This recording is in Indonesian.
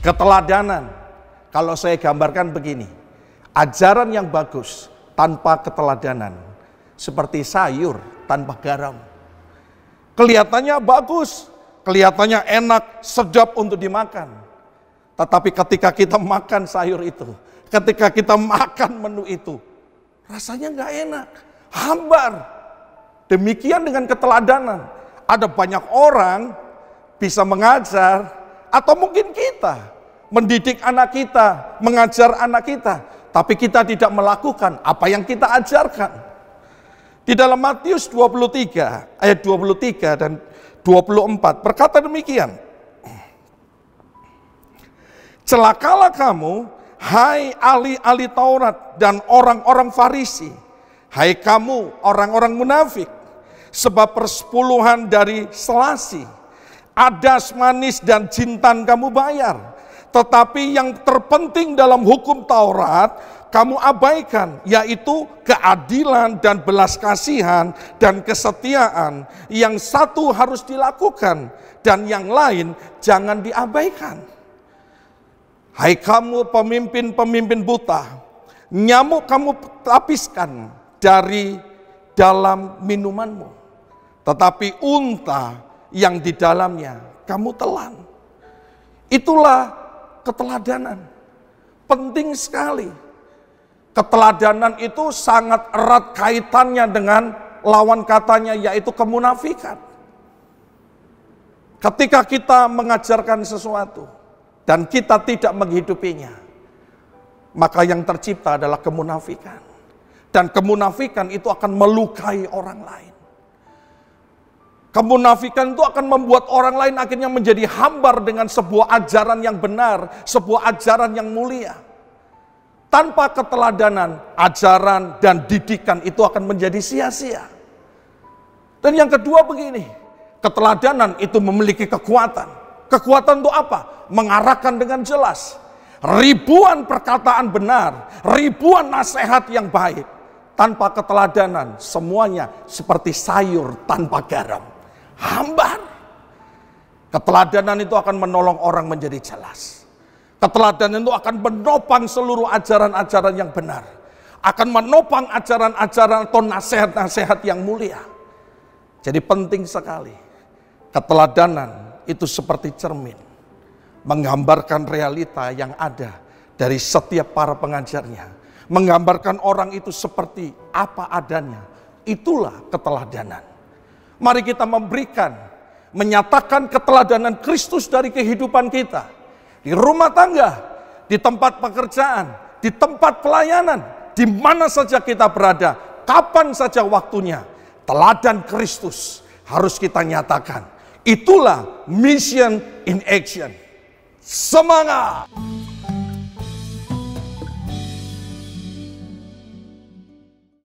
Keteladanan, kalau saya gambarkan begini, ajaran yang bagus tanpa keteladanan, seperti sayur tanpa garam. Kelihatannya bagus, kelihatannya enak, sedap untuk dimakan. Tetapi ketika kita makan sayur itu, ketika kita makan menu itu, rasanya nggak enak, hambar. Demikian dengan keteladanan. Ada banyak orang bisa mengajar, atau mungkin kita mendidik anak kita, mengajar anak kita, tapi kita tidak melakukan apa yang kita ajarkan. Di dalam Matius 23 ayat 23 dan 24 berkata demikian. Celakalah kamu hai ahli-ahli Taurat dan orang-orang Farisi, hai kamu orang-orang munafik, sebab persepuluhan dari selasi ada manis dan jintan kamu bayar. Tetapi yang terpenting dalam hukum Taurat kamu abaikan, yaitu keadilan dan belas kasihan dan kesetiaan. Yang satu harus dilakukan dan yang lain jangan diabaikan. Hai kamu pemimpin-pemimpin buta, nyamuk kamu tapiskan dari dalam minumanmu. Tetapi unta yang di dalamnya kamu telan. Itulah keteladanan. Penting sekali. Keteladanan itu sangat erat kaitannya dengan lawan katanya yaitu kemunafikan. Ketika kita mengajarkan sesuatu dan kita tidak menghidupinya, maka yang tercipta adalah kemunafikan. Dan kemunafikan itu akan melukai orang lain. Kemunafikan itu akan membuat orang lain akhirnya menjadi hambar dengan sebuah ajaran yang benar, sebuah ajaran yang mulia. Tanpa keteladanan, ajaran dan didikan itu akan menjadi sia-sia. Dan yang kedua begini, keteladanan itu memiliki kekuatan. Kekuatan itu apa? Mengarahkan dengan jelas. Ribuan perkataan benar, ribuan nasihat yang baik. Tanpa keteladanan, semuanya seperti sayur tanpa garam hambar. Keteladanan itu akan menolong orang menjadi jelas. Keteladanan itu akan menopang seluruh ajaran-ajaran yang benar. Akan menopang ajaran-ajaran atau nasihat-nasihat yang mulia. Jadi penting sekali. Keteladanan itu seperti cermin. Menggambarkan realita yang ada dari setiap para pengajarnya. Menggambarkan orang itu seperti apa adanya. Itulah keteladanan. Mari kita memberikan, menyatakan keteladanan Kristus dari kehidupan kita. Di rumah tangga, di tempat pekerjaan, di tempat pelayanan, di mana saja kita berada, kapan saja waktunya. Teladan Kristus harus kita nyatakan. Itulah mission in action. Semangat!